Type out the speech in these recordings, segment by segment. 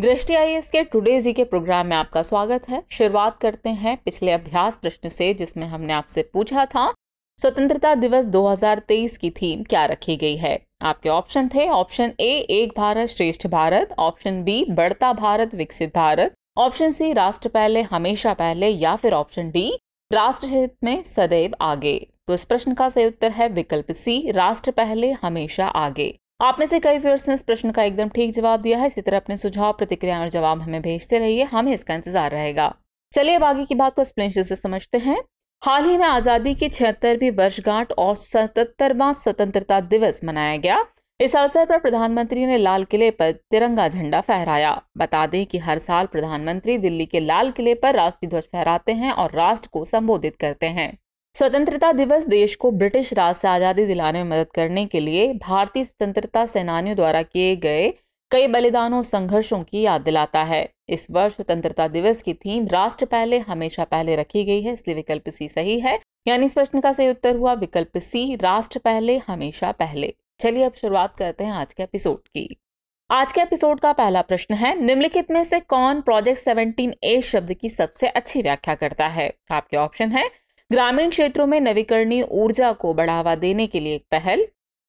दृष्टि I S के today जी के प्रोग्राम में आपका स्वागत है शुरुआत करते हैं पिछले अभ्यास प्रश्न से जिसमें हमने आपसे पूछा था स्वतंत्रता दिवस 2023 की थीम क्या रखी गई है आपके ऑप्शन थे ऑप्शन ए एक भारत श्रेष्ठ भारत ऑप्शन बी बढ़ता भारत विकसित भारत ऑप्शन सी राष्ट्र पहले हमेशा पहले या फिर ऑप्शन डी राष्ट्र हित में सदैव आगे तो इस प्रश्न का सही उत्तर है विकल्प सी राष्ट्र पहले हमेशा आगे आप में से कई व्यूअर्स ने इस प्रश्न का एकदम ठीक जवाब दिया है इसी तरह अपने सुझाव प्रतिक्रिया और जवाब हमें भेजते रहिए हमें इसका इंतजार रहेगा चलिए अब आगे की बात को एक्सप्लेनेशन से समझते हैं हाल ही में आज़ादी की छिहत्तरवीं वर्षगांठ और सतहत्तरवा स्वतंत्रता दिवस मनाया गया इस अवसर पर प्रधानमंत्री ने लाल किले पर तिरंगा झंडा फहराया बता दें कि हर साल प्रधानमंत्री दिल्ली के लाल किले पर राष्ट्रीय ध्वज फहराते हैं और राष्ट्र को संबोधित करते हैं स्वतंत्रता दिवस देश को ब्रिटिश राज से आज़ादी दिलाने में मदद करने के लिए भारतीय स्वतंत्रता सेनानियों द्वारा किए गए कई बलिदानों संघर्षों की याद दिलाता है इस वर्ष स्वतंत्रता दिवस की थीम राष्ट्र पहले हमेशा पहले रखी गई है इसलिए विकल्प सी सही है यानी इस प्रश्न का सही उत्तर हुआ विकल्प सी राष्ट्र पहले हमेशा पहले चलिए अब शुरुआत करते हैं आज के एपिसोड की आज के एपिसोड का पहला प्रश्न है निम्नलिखित में से कौन प्रोजेक्ट 17 ए शब्द की सबसे अच्छी व्याख्या करता है आपके ऑप्शन है ग्रामीण क्षेत्रों में नवीकरणीय ऊर्जा को बढ़ावा देने के लिए एक पहल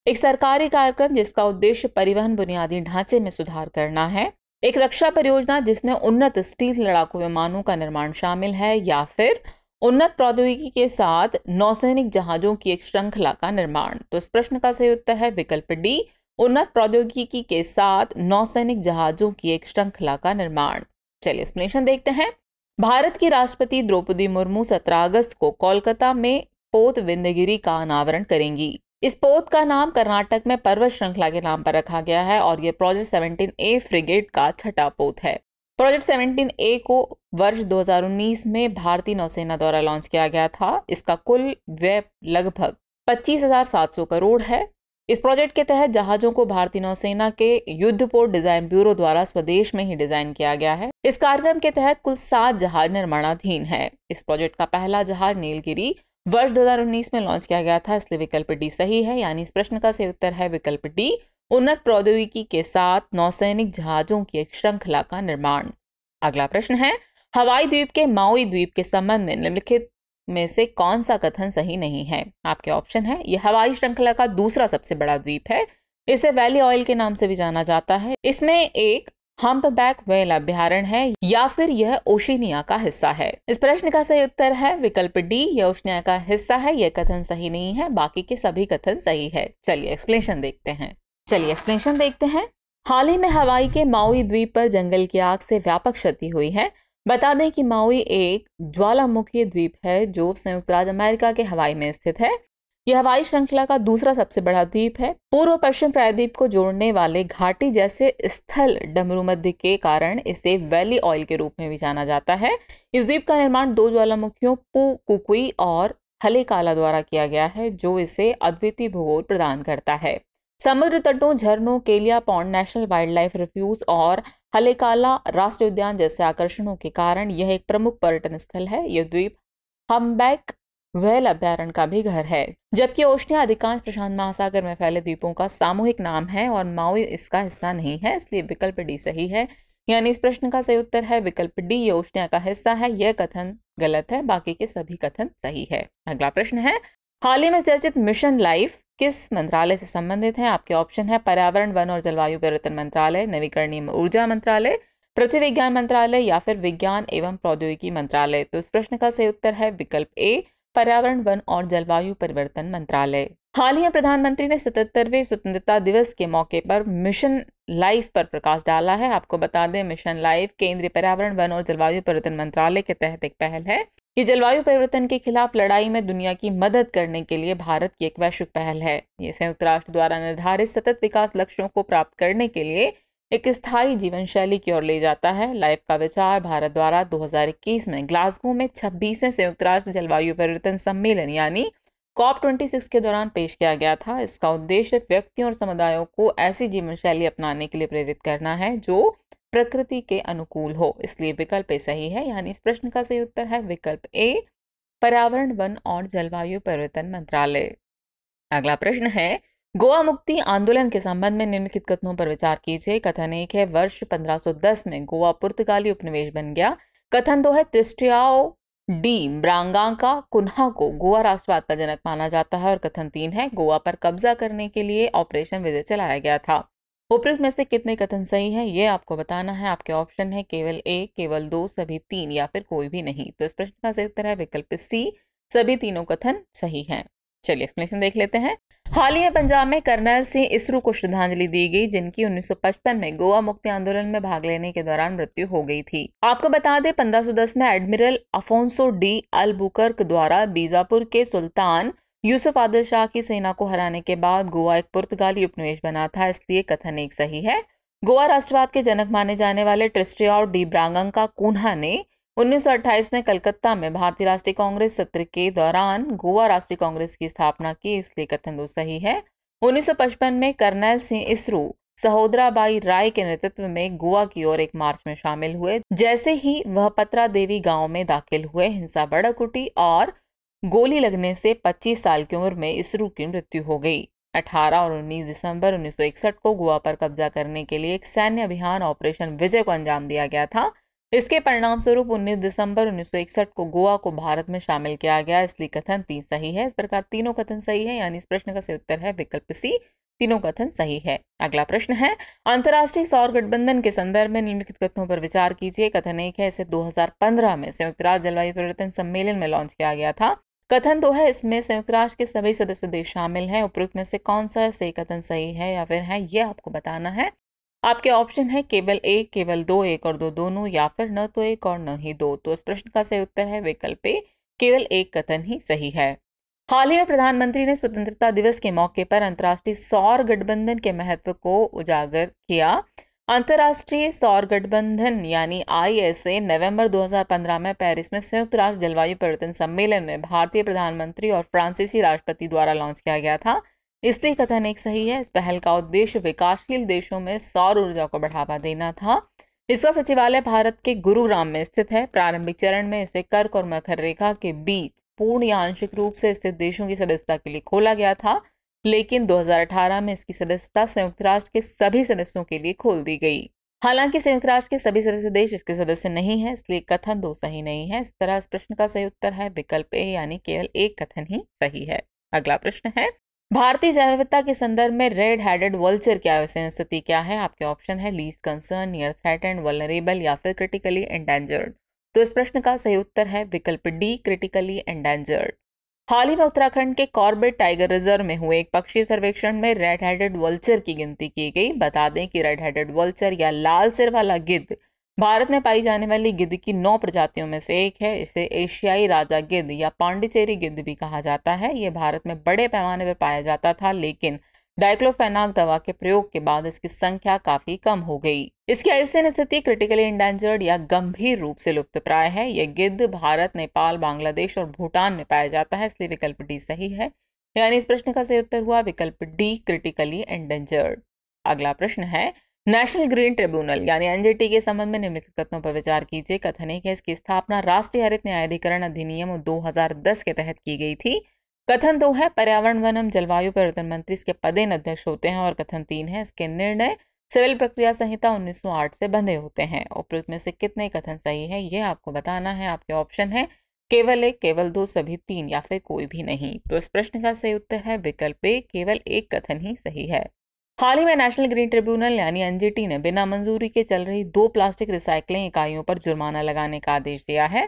एक सरकारी कार्यक्रम जिसका उद्देश्य परिवहन बुनियादी ढांचे में सुधार करना है एक रक्षा परियोजना जिसमें उन्नत स्टील लड़ाकू विमानों का निर्माण शामिल है या फिर उन्नत प्रौद्योगिकी के साथ नौसैनिक जहाजों की एक श्रृंखला का निर्माण तो इस प्रश्न का सही उत्तर है विकल्प डी उन्नत प्रौद्योगिकी के साथ नौसैनिक जहाजों की एक श्रृंखला का निर्माण चलिए एक्सप्लेनेशन देखते हैं भारत की राष्ट्रपति द्रौपदी मुर्मू 17 अगस्त को कोलकाता में पोत विंदगिरी का अनावरण करेंगी इस पोत का नाम कर्नाटक में पर्वत श्रृंखला के नाम पर रखा गया है और यह प्रोजेक्ट सेवनटीन ए फ्रिगेट का छठा पोत है प्रोजेक्ट सेवनटीन ए को वर्ष 2019 में भारतीय नौसेना द्वारा लॉन्च किया गया था इसका कुल व्यय लगभग 25,700 करोड़ है इस प्रोजेक्ट के तहत जहाजों को भारतीय नौसेना के युद्ध पोर्ट डिजाइन ब्यूरो द्वारा स्वदेश में ही डिजाइन किया गया है इस कार्यक्रम के तहत कुल सात जहाज निर्माणाधीन है इस प्रोजेक्ट का पहला जहाज नीलगिरी वर्ष 2019 में लॉन्च किया गया था इसलिए विकल्प डी सही है यानी इस प्रश्न का सही उत्तर है विकल्प डी उन्नत प्रौद्योगिकी के साथ नौसैनिक जहाजों की एक श्रृंखला का निर्माण अगला प्रश्न है हवाई द्वीप के माओई द्वीप के संबंध में निम्नलिखित में से कौन सा कथन सही नहीं है आपके ऑप्शन है यह हवाई श्रृंखला का दूसरा सबसे बड़ा द्वीप है इसे वैली ऑयल के नाम से भी जाना जाता है इसमें एक बैक वेल अभ्यारण है या फिर यह ओशिनिया का हिस्सा है इस प्रश्न का सही उत्तर है विकल्प डी यह ओशिनिया का हिस्सा है यह कथन सही नहीं है बाकी के सभी कथन सही है चलिए एक्सप्लेनेशन देखते हैं चलिए एक्सप्लेनेशन देखते हैं हाल ही में हवाई के माओई द्वीप पर जंगल की आग से व्यापक क्षति हुई है बता दें कि माउई एक ज्वालामुखी द्वीप है जो संयुक्त राज्य अमेरिका के हवाई में स्थित है यह हवाई श्रृंखला का दूसरा सबसे बड़ा द्वीप है पूर्व पश्चिम प्रायद्वीप को जोड़ने वाले घाटी जैसे स्थल डमरू मध्य के कारण इसे वैली ऑयल के रूप में भी जाना जाता है इस द्वीप का निर्माण दो ज्वालामुखियों पू कुकुई और हले काला द्वारा किया गया है जो इसे अद्वितीय भूगोल प्रदान करता है समुद्र तटों झरनों Kealia Pond national wildlife refuge और हलेकाला राष्ट्रीय उद्यान जैसे आकर्षणों के कारण यह एक प्रमुख पर्यटन स्थल है यह द्वीप हमबैक वेल अभ्यारण्य का भी घर है जबकि ओशनिया अधिकांश प्रशांत महासागर में फैले द्वीपों का सामूहिक नाम है और माओ इसका हिस्सा नहीं है इसलिए विकल्प डी सही है यानी इस प्रश्न का सही उत्तर है विकल्प डी योजना का हिस्सा है यह कथन गलत है बाकी के सभी कथन सही है अगला प्रश्न है हाल ही में चर्चित मिशन लाइफ किस मंत्रालय से संबंधित हैं आपके ऑप्शन है पर्यावरण वन और जलवायु परिवर्तन मंत्रालय नवीकरणीय ऊर्जा मंत्रालय पृथ्वी विज्ञान मंत्रालय या फिर विज्ञान एवं प्रौद्योगिकी मंत्रालय तो इस प्रश्न का सही उत्तर है विकल्प ए पर्यावरण वन और जलवायु परिवर्तन मंत्रालय हाल ही में प्रधानमंत्री ने सतहत्तरवें स्वतंत्रता दिवस के मौके पर मिशन लाइफ पर प्रकाश डाला है आपको बता दें मिशन लाइफ केंद्रीय पर्यावरण वन और जलवायु परिवर्तन मंत्रालय के तहत एक पहल है ये जलवायु परिवर्तन के खिलाफ लड़ाई में दुनिया की मदद करने के लिए भारत की एक वैश्विक पहल है ये संयुक्त राष्ट्र द्वारा निर्धारित सतत विकास लक्ष्यों को प्राप्त करने के लिए एक स्थायी जीवन शैली की ओर ले जाता है लाइफ का विचार भारत द्वारा 2021 में ग्लासगो में 26वें संयुक्त राष्ट्र जलवायु परिवर्तन सम्मेलन यानी कॉप 26 के दौरान पेश किया गया था इसका उद्देश्य व्यक्तियों और समुदायों को ऐसी जीवन शैली अपनाने के लिए प्रेरित करना है जो प्रकृति के अनुकूल हो इसलिए विकल्प ए सही है यानी इस प्रश्न का सही उत्तर है विकल्प ए पर्यावरण वन और जलवायु परिवर्तन मंत्रालय अगला प्रश्न है गोवा मुक्ति आंदोलन के संबंध में निम्नलिखित कथनों पर विचार कीजिए कथन एक है वर्ष 1510 में गोवा पुर्तगाली उपनिवेश बन गया कथन दो है त्रिस्टियाओ डी ब्रांगांका कुन्हा को गोवा राष्ट्रवाद का जनक माना जाता है और कथन तीन है गोवा पर कब्जा करने के लिए ऑपरेशन विजय चलाया गया था उपरोक्त में से कितने कथन सही है ये आपको बताना है आपके ऑप्शन है केवल एक केवल दो सभी तीन या फिर कोई भी नहीं तो इस प्रश्न का सही उत्तर है विकल्प सी सभी तीनों कथन सही है चलिए एक्सप्लेनेशन देख लेते हैं हाल ही में पंजाब में कर्नल सिंह इसरो को श्रद्धांजलि दी गई जिनकी 1955 में गोवा मुक्ति आंदोलन में भाग लेने के दौरान मृत्यु हो गई थी आपको बता दें 1510 में एडमिरल अफोंसो डी अल बुकर्क द्वारा बीजापुर के सुल्तान यूसुफ आदिल शाह की सेना को हराने के बाद गोवा एक पुर्तगाली उपनिवेश बना था इसलिए कथन एक सही है गोवा राष्ट्रवाद के जनक माने जाने वाले ट्रिस्टिया और डी ब्रांगंका कुन्हा ने 1928 में कलकत्ता में भारतीय राष्ट्रीय कांग्रेस सत्र के दौरान गोवा राष्ट्रीय कांग्रेस की स्थापना की इसलिए कथन दो सही है 1955 में कर्नल सिंह इसरो सहोदराबाई राय के नेतृत्व में गोवा की ओर एक मार्च में शामिल हुए जैसे ही वह पत्रा देवी गांव में दाखिल हुए हिंसा बड़क उठी और गोली लगने से 25 साल की उम्र में इसरू की मृत्यु हो गई 18 और 19 दिसंबर 1961 को गोवा पर कब्जा करने के लिए एक सैन्य अभियान ऑपरेशन विजय को अंजाम दिया गया था इसके परिणाम स्वरूप 19 दिसंबर 1961 को गोवा को भारत में शामिल किया गया इसलिए कथन तीन सही है इस प्रकार तीनों कथन सही है यानी इस प्रश्न का सही उत्तर है विकल्प सी तीनों कथन सही है अगला प्रश्न है अंतर्राष्ट्रीय सौर गठबंधन के संदर्भ में निम्नलिखित कथनों पर विचार कीजिए कथन एक है इसे 2015 में संयुक्त राज्य जलवायु परिवर्तन सम्मेलन में लॉन्च किया गया था कथन दो तो है इसमें संयुक्त राष्ट्र के सभी सदस्य देश शामिल हैं उपरोक्त में से कौन सा सही कथन सही है या फिर है ये आपको बताना है आपके ऑप्शन है केवल एक केवल दो एक और दो दोनों या फिर न तो एक और न ही दो तो इस प्रश्न का सही उत्तर है विकल्प ए केवल एक कथन ही सही है हाल ही में प्रधानमंत्री ने स्वतंत्रता दिवस के मौके पर अंतर्राष्ट्रीय सौर गठबंधन के महत्व को उजागर किया अंतर्राष्ट्रीय सौर गठबंधन यानी आईएसए नवंबर 2015 में पेरिस में संयुक्त राष्ट्र जलवायु परिवर्तन सम्मेलन में भारतीय प्रधानमंत्री और फ्रांसीसी राष्ट्रपति द्वारा लॉन्च किया गया था इसलिए कथन एक सही है इस पहल का उद्देश्य विकासशील देशों में सौर ऊर्जा को बढ़ावा देना था इसका सचिवालय भारत के गुरुग्राम में स्थित है प्रारंभिक चरण में इसे कर्क और मकर रेखा के बीच पूर्ण या आंशिक रूप से स्थित देशों की सदस्यता के लिए खोला गया था लेकिन 2018 में इसकी सदस्यता संयुक्त राष्ट्र के सभी सदस्यों के लिए खोल दी गई हालांकि संयुक्त राष्ट्र के सभी सदस्य देश इसके सदस्य नहीं है इसलिए कथन दो सही नहीं है इस तरह इस प्रश्न का सही उत्तर है विकल्प ए यानी केवल एक कथन ही सही है अगला प्रश्न है भारतीय जैव विविधता के संदर्भ में रेड हेडेड वल्चर की आवश्यक स्थिति क्या है आपके ऑप्शन है least concern near and vulnerable या फिर क्रिटिकली एंडेंजर्ड तो इस प्रश्न का सही उत्तर है विकल्प डी क्रिटिकली एंडेंजर्ड हाल ही में उत्तराखंड के कॉर्बेट टाइगर रिजर्व में हुए एक पक्षी सर्वेक्षण में रेड हेडेड वल्चर की गिनती की गई बता दें कि रेड हेडेड वल्चर या लाल सिर वाला गिद्ध भारत में पाई जाने वाली गिद्ध की नौ प्रजातियों में से एक है इसे एशियाई राजा गिद्ध या पांडिचेरी गिद्ध भी कहा जाता है ये भारत में बड़े पैमाने पर पाया जाता था लेकिन डाइक्लोफेनाक दवा के प्रयोग के बाद इसकी संख्या काफी कम हो गई इसकी आयुसेन स्थिति क्रिटिकली इंडेंजर्ड या गंभीर रूप से लुप्त प्राय है यह गिद्ध भारत नेपाल बांग्लादेश और भूटान में पाया जाता है इसलिए विकल्प डी सही है यानी इस प्रश्न का सही उत्तर हुआ विकल्प डी क्रिटिकली एंडेंजर्ड अगला प्रश्न है नेशनल ग्रीन ट्रिब्यूनल यानी एनजीटी के संबंध में निम्नलिखित कथनों पर विचार कीजिए कथन एक है इसकी स्थापना राष्ट्रीय हरित न्यायाधिकरण अधिनियम 2010 के तहत की गई थी कथन दो तो है पर्यावरण वन जलवायु परिवर्तन मंत्री इसके पदेन अध्यक्ष होते हैं और कथन तीन है इसके निर्णय सिविल प्रक्रिया संहिता 1908 से बंधे होते हैं उपयुक्त में से कितने कथन सही है ये आपको बताना है आपके ऑप्शन है केवल एक केवल दो सभी तीन या फिर कोई भी नहीं तो इस प्रश्न का सही उत्तर है विकल्प एक केवल एक कथन ही सही है हाल ही में नेशनल ग्रीन ट्रिब्यूनल यानी एनजीटी ने बिना मंजूरी के चल रही दो प्लास्टिक रिसाइकलिंग इकाइयों पर जुर्माना लगाने का आदेश दिया है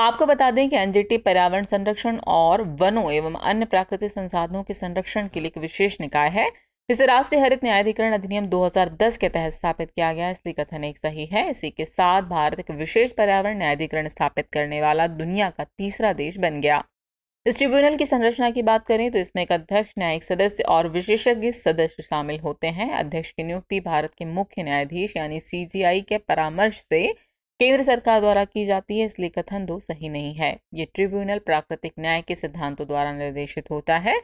आपको बता दें कि एनजीटी पर्यावरण संरक्षण और वनों एवं अन्य प्राकृतिक संसाधनों के संरक्षण के लिए एक विशेष निकाय है इसे राष्ट्रीय हरित न्यायाधिकरण अधिनियम 2010 के तहत स्थापित किया गया इसलिए कथन एक सही है इसी के साथ भारत एक विशेष पर्यावरण न्यायाधिकरण स्थापित करने वाला दुनिया का तीसरा देश बन गया इस ट्रिब्यूनल की संरचना की बात करें तो इसमें एक अध्यक्ष न्यायिक सदस्य और विशेषज्ञ सदस्य शामिल होते हैं अध्यक्ष की नियुक्ति भारत के मुख्य न्यायाधीश यानी सी के परामर्श से केंद्र सरकार द्वारा की जाती है इसलिए कथन दो सही नहीं है ये ट्रिब्यूनल प्राकृतिक न्याय के सिद्धांतों द्वारा निर्देशित होता है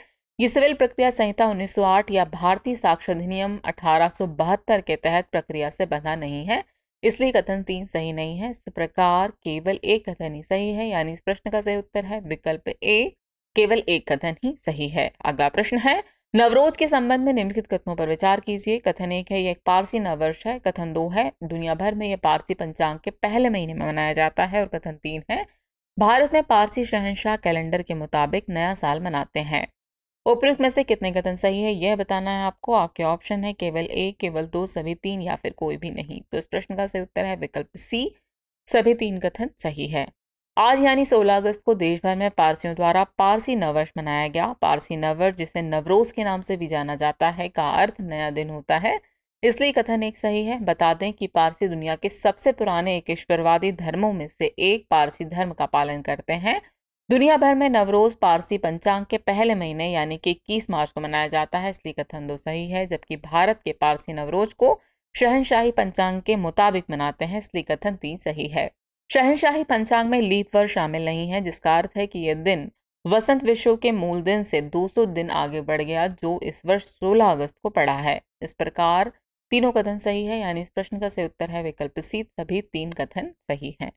ये सिविल प्रक्रिया संहिता 1908 या भारतीय साक्ष्य अधिनियम अठारह के तहत प्रक्रिया से बंधा नहीं है इसलिए कथन तीन सही नहीं है इस प्रकार केवल एक कथन ही सही है यानी इस प्रश्न का सही उत्तर है विकल्प ए केवल एक कथन ही सही है अगला प्रश्न है नवरोज के संबंध में निम्नलिखित कथनों पर विचार कीजिए कथन एक है यह एक पारसी नववर्ष है कथन दो है दुनिया भर में यह पारसी पंचांग के पहले महीने में मनाया जाता है और कथन तीन है भारत में पारसी शहनशाह कैलेंडर के मुताबिक नया साल मनाते हैं उपयुक्त में से कितने कथन सही है यह बताना है आपको आपके ऑप्शन है केवल एक केवल दो सभी तीन या फिर कोई भी नहीं तो इस प्रश्न का सही उत्तर है विकल्प सी सभी तीन कथन सही है आज यानी 16 अगस्त को देश भर में पारसियों द्वारा पारसी नववर्ष मनाया गया पारसी नववर्ष जिसे नवरोज के नाम से भी जाना जाता है का अर्थ नया दिन होता है इसलिए कथन एक सही है बता दें कि पारसी दुनिया के सबसे पुराने एक ईश्वरवादी धर्मों में से एक पारसी धर्म का पालन करते हैं दुनिया भर में नवरोज पारसी पंचांग के पहले महीने यानी कि इक्कीस मार्च को मनाया जाता है इसलिए कथन दो सही है जबकि भारत के पारसी नवरोज को शहनशाही पंचांग के मुताबिक मनाते हैं इसलिए कथन तीन सही है शहनशाही पंचांग में लीप वर्ष शामिल नहीं है जिसका अर्थ है कि यह दिन वसंत विश्व के मूल दिन से 200 दिन आगे बढ़ गया जो इस वर्ष 16 अगस्त को पड़ा है इस प्रकार तीनों कथन सही है यानी इस प्रश्न का सही उत्तर है विकल्प सी सभी तीन कथन सही है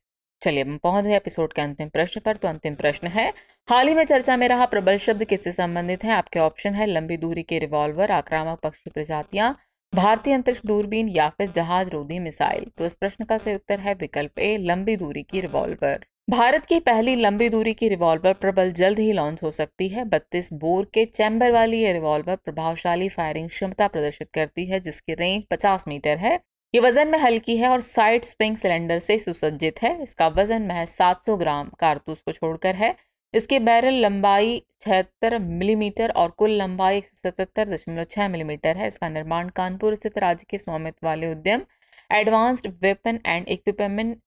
चलिए हम पहुंच गए एपिसोड के अंतिम प्रश्न पर तो अंतिम प्रश्न है हाल ही में चर्चा में रहा प्रबल शब्द किससे संबंधित है आपके ऑप्शन है लंबी दूरी के रिवॉल्वर आक्रामक पक्षी प्रजातियां भारतीय अंतरिक्ष दूरबीन या फिर जहाज रोधी मिसाइल तो इस प्रश्न का सही उत्तर है विकल्प ए लंबी दूरी की रिवॉल्वर भारत की पहली लंबी दूरी की रिवॉल्वर प्रबल जल्द ही लॉन्च हो सकती है 32 बोर के चैम्बर वाली यह रिवॉल्वर प्रभावशाली फायरिंग क्षमता प्रदर्शित करती है जिसकी रेंज 50 मीटर है ये वजन में हल्की है और साइड स्प्रिंग सिलेंडर से सुसज्जित है इसका वजन महज 700 ग्राम कारतूस को छोड़कर है इसके बैरल लंबाई छिहत्तर मिलीमीटर और कुल लंबाई एक सौ मिलीमीटर है इसका निर्माण कानपुर स्थित राज्य के स्वामित्व वाले उद्यम advanced weapon and equipment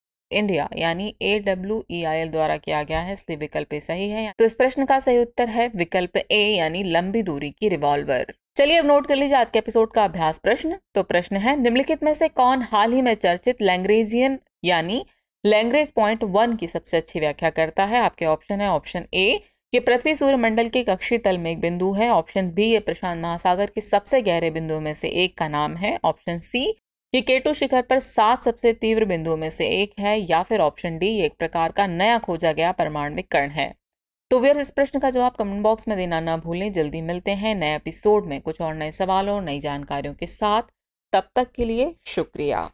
India यानी A W E I L द्वारा किया गया है इसलिए विकल्प ए सही है तो इस प्रश्न का सही उत्तर है विकल्प ए यानी लंबी दूरी की रिवॉल्वर चलिए अब नोट कर लीजिए आज के एपिसोड का अभ्यास प्रश्न तो प्रश्न है निम्नलिखित में से कौन हाल ही में चर्चित लैंग्रेजियन यानी लैंग्रेज पॉइंट वन की सबसे अच्छी व्याख्या करता है आपके ऑप्शन है ऑप्शन ए ये पृथ्वी सूर्य मंडल के कक्षी तल में एक बिंदु है ऑप्शन बी ये प्रशांत महासागर के सबसे गहरे बिंदुओं में से एक का नाम है ऑप्शन सी ये केटू शिखर पर सात सबसे तीव्र बिंदुओं में से एक है या फिर ऑप्शन डी एक प्रकार का नया खोजा गया परमाणविक कर्ण है तो व्यर्थ इस प्रश्न का जवाब कमेंट बॉक्स में देना ना भूलें जल्दी मिलते हैं नए एपिसोड में कुछ और नए सवालों नई जानकारियों के साथ तब तक के लिए शुक्रिया